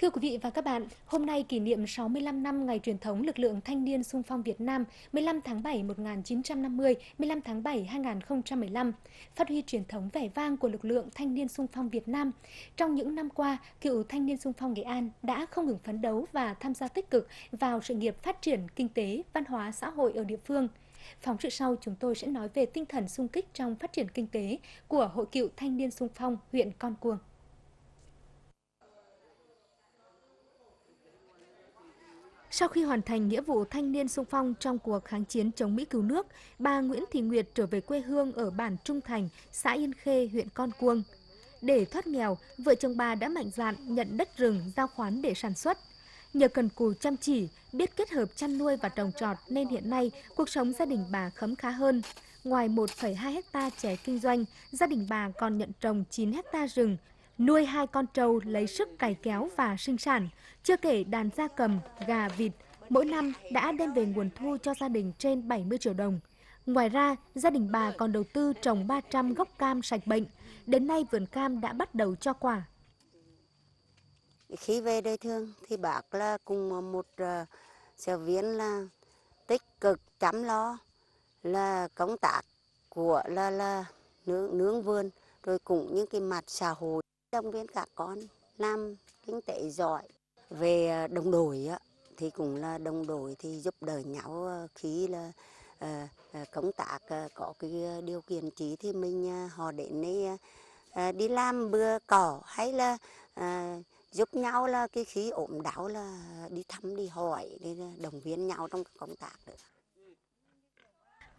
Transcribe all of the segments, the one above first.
Thưa quý vị và các bạn, hôm nay kỷ niệm 65 năm ngày truyền thống lực lượng thanh niên sung phong Việt Nam 15 tháng 7 1950, 15 tháng 7 2015, phát huy truyền thống vẻ vang của lực lượng thanh niên sung phong Việt Nam. Trong những năm qua, cựu thanh niên sung phong Nghệ An đã không ngừng phấn đấu và tham gia tích cực vào sự nghiệp phát triển kinh tế, văn hóa xã hội ở địa phương. Phóng sự sau chúng tôi sẽ nói về tinh thần sung kích trong phát triển kinh tế của Hội cựu thanh niên sung phong huyện Con Cuông. Sau khi hoàn thành nghĩa vụ thanh niên sung phong trong cuộc kháng chiến chống Mỹ cứu nước, bà Nguyễn Thị Nguyệt trở về quê hương ở bản Trung Thành, xã Yên Khê, huyện Con Cuông. Để thoát nghèo, vợ chồng bà đã mạnh dạn nhận đất rừng giao khoán để sản xuất. Nhờ cần cù chăm chỉ, biết kết hợp chăn nuôi và trồng trọt nên hiện nay cuộc sống gia đình bà khấm khá hơn. Ngoài 1,2 hecta chè kinh doanh, gia đình bà còn nhận trồng 9 hecta rừng, nuôi hai con trâu lấy sức cày kéo và sinh sản, chưa kể đàn gia cầm, gà, vịt, mỗi năm đã đem về nguồn thu cho gia đình trên 70 triệu đồng. Ngoài ra, gia đình bà còn đầu tư trồng 300 gốc cam sạch bệnh. Đến nay vườn cam đã bắt đầu cho quả. Khi về đây thương thì bác là cùng một ờ, giáo viên là tích cực chăm lo là công tác của là là nướng nướng vườn rồi cũng những cái mặt xã hội tâm viên cả con làm kinh tế giỏi về ờ, đồng đội thì cũng là đồng đội thì giúp đỡ nhau ờ, khi là ờ, công tác có cái điều kiện trí thì mình họ đến đi đi làm bừa cỏ hay là giúp nhau là cái khí ổn đau là đi thăm đi hỏi để đồng viên nhau trong công tác được.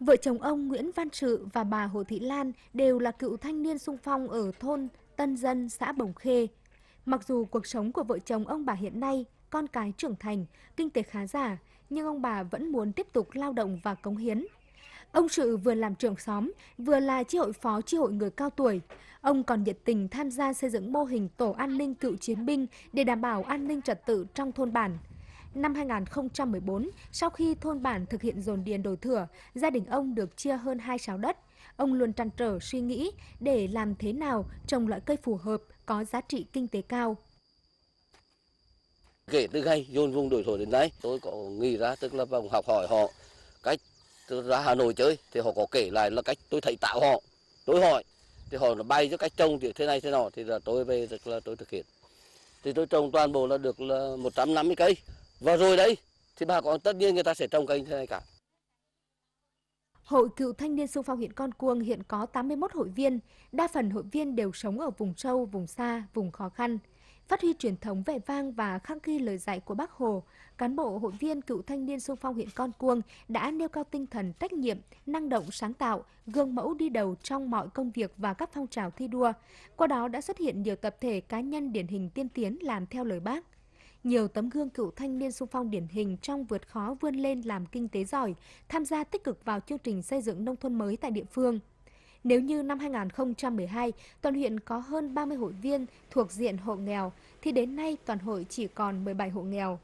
Vợ chồng ông Nguyễn Văn Trự và bà Hồ Thị Lan đều là cựu thanh niên sung phong ở thôn Tân Dân, xã Bồng Khê. Mặc dù cuộc sống của vợ chồng ông bà hiện nay, con cái trưởng thành, kinh tế khá giả, nhưng ông bà vẫn muốn tiếp tục lao động và cống hiến. Ông Sự vừa làm trưởng xóm, vừa là chi hội phó chi hội người cao tuổi. Ông còn nhiệt tình tham gia xây dựng mô hình tổ an ninh cựu chiến binh để đảm bảo an ninh trật tự trong thôn bản. Năm 2014, sau khi thôn bản thực hiện dồn điền đổi thửa, gia đình ông được chia hơn hai sáo đất ông luôn trăn trở suy nghĩ để làm thế nào trồng loại cây phù hợp có giá trị kinh tế cao. Kể từ ngày dồn vùng đổi thổ đến nay, tôi có nghĩ ra tức là vòng học hỏi họ cách ra Hà Nội chơi thì họ có kể lại là cách tôi thầy tạo họ. Tôi hỏi thì họ bay cho cách trồng thì thế này thế nọ thì là tôi về tức là tôi thực hiện. Thì tôi trồng toàn bộ là được là 150 cây. Và rồi đấy thì bà con tất nhiên người ta sẽ trồng cây thế này cả. Hội cựu thanh niên sung phong huyện Con Cuông hiện có 81 hội viên, đa phần hội viên đều sống ở vùng sâu, vùng xa, vùng khó khăn. Phát huy truyền thống vẻ vang và khắc ghi lời dạy của Bác Hồ, cán bộ hội viên cựu thanh niên sung phong huyện Con Cuông đã nêu cao tinh thần trách nhiệm, năng động sáng tạo, gương mẫu đi đầu trong mọi công việc và các phong trào thi đua. Qua đó đã xuất hiện nhiều tập thể cá nhân điển hình tiên tiến làm theo lời Bác. Nhiều tấm gương cựu thanh niên sung phong điển hình trong vượt khó vươn lên làm kinh tế giỏi, tham gia tích cực vào chương trình xây dựng nông thôn mới tại địa phương. Nếu như năm 2012, toàn huyện có hơn 30 hội viên thuộc diện hộ nghèo, thì đến nay toàn hội chỉ còn 17 hộ nghèo.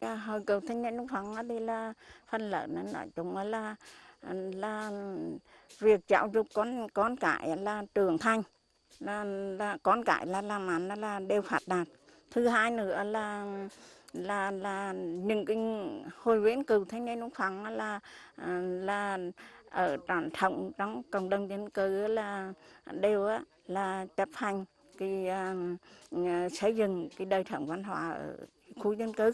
Hội cựu thanh niên sung Phong thì là phần lớn nói chung là là việc giáo dục con con cái là trưởng thành là, là con cái là làm ăn là, là đều phát đạt thứ hai nữa là là là những cái hội viên cựu thanh niên lúc phẳng là à, là ở trong thống trong cộng đồng dân cư là đều là chấp hành cái uh, xây dựng cái đời sống văn hóa ở khu dân cư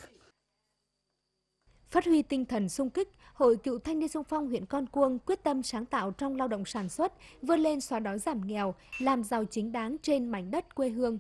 Phát huy tinh thần sung kích, Hội Cựu Thanh niên sung phong huyện Con Cuông quyết tâm sáng tạo trong lao động sản xuất, vươn lên xóa đói giảm nghèo, làm giàu chính đáng trên mảnh đất quê hương.